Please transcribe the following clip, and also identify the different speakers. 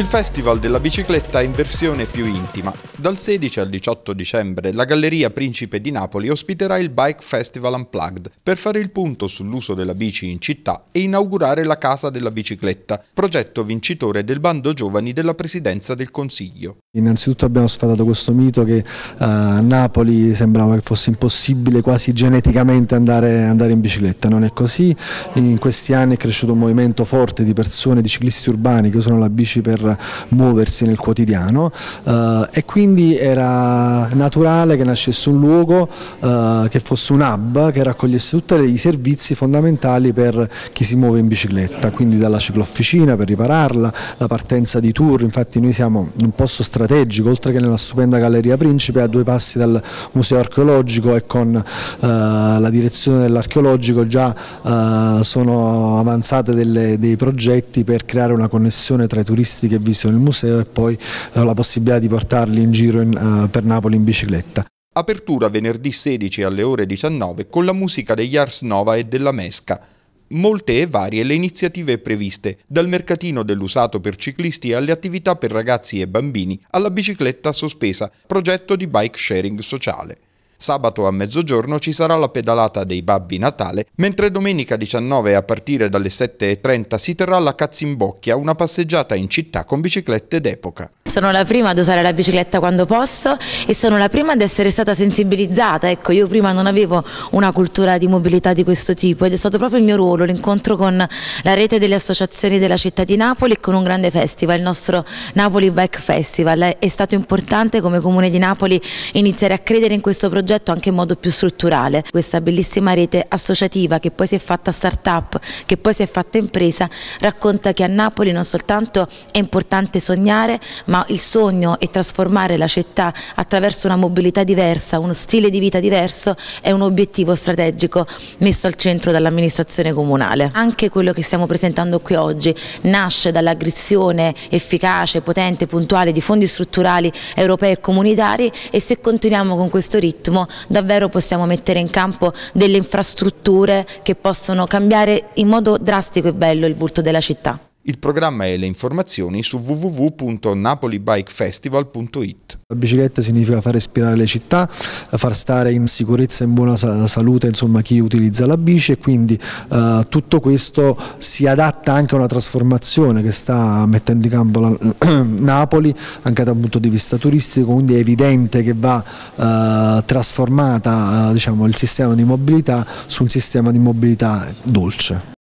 Speaker 1: Il Festival della bicicletta in versione più intima. Dal 16 al 18 dicembre la Galleria Principe di Napoli ospiterà il Bike Festival Unplugged per fare il punto sull'uso della bici in città e inaugurare la Casa della Bicicletta, progetto vincitore del bando giovani della Presidenza del Consiglio.
Speaker 2: Innanzitutto abbiamo sfatato questo mito che eh, a Napoli sembrava che fosse impossibile quasi geneticamente andare, andare in bicicletta, non è così. In questi anni è cresciuto un movimento forte di persone, di ciclisti urbani che usano la bici per muoversi nel quotidiano eh, e quindi era naturale che nascesse un luogo eh, che fosse un hub che raccogliesse tutti i servizi fondamentali per chi si muove in bicicletta, quindi dalla ciclofficina per ripararla, la partenza di tour, infatti noi siamo in un posto strategico, oltre che nella stupenda Galleria Principe, a due passi dal Museo Archeologico e con eh, la direzione dell'archeologico già eh, sono avanzate delle, dei progetti per creare una connessione tra i turisti che visto nel museo e poi eh, la possibilità di portarli in giro in, eh, per Napoli in bicicletta.
Speaker 1: Apertura venerdì 16 alle ore 19 con la musica degli Ars Nova e della Mesca. Molte e varie le iniziative previste, dal mercatino dell'usato per ciclisti alle attività per ragazzi e bambini, alla bicicletta sospesa, progetto di bike sharing sociale. Sabato a mezzogiorno ci sarà la pedalata dei Babbi Natale, mentre domenica 19 a partire dalle 7.30 si terrà la Cazzimbocchia, una passeggiata in città con biciclette d'epoca.
Speaker 3: Sono la prima ad usare la bicicletta quando posso e sono la prima ad essere stata sensibilizzata. Ecco, io prima non avevo una cultura di mobilità di questo tipo ed è stato proprio il mio ruolo, l'incontro con la rete delle associazioni della città di Napoli e con un grande festival, il nostro Napoli Bike Festival. È stato importante come Comune di Napoli iniziare a credere in questo progetto progetto anche in modo più strutturale. Questa bellissima rete associativa che poi si è fatta start-up, che poi si è fatta impresa, racconta che a Napoli non soltanto è importante sognare, ma il sogno e trasformare la città attraverso una mobilità diversa, uno stile di vita diverso, è un obiettivo strategico messo al centro dall'amministrazione comunale. Anche quello che stiamo presentando qui oggi nasce dall'aggressione efficace, potente, puntuale di fondi strutturali europei e comunitari e se continuiamo con questo ritmo turismo davvero possiamo mettere in campo delle infrastrutture che possono cambiare in modo drastico e bello il volto della città.
Speaker 1: Il programma e le informazioni su www.napolibikefestival.it.
Speaker 2: La bicicletta significa far respirare le città, far stare in sicurezza e in buona salute insomma, chi utilizza la bici e quindi eh, tutto questo si adatta anche a una trasformazione che sta mettendo in campo la, Napoli anche dal punto di vista turistico, quindi è evidente che va eh, trasformata eh, diciamo, il sistema di mobilità su un sistema di mobilità dolce.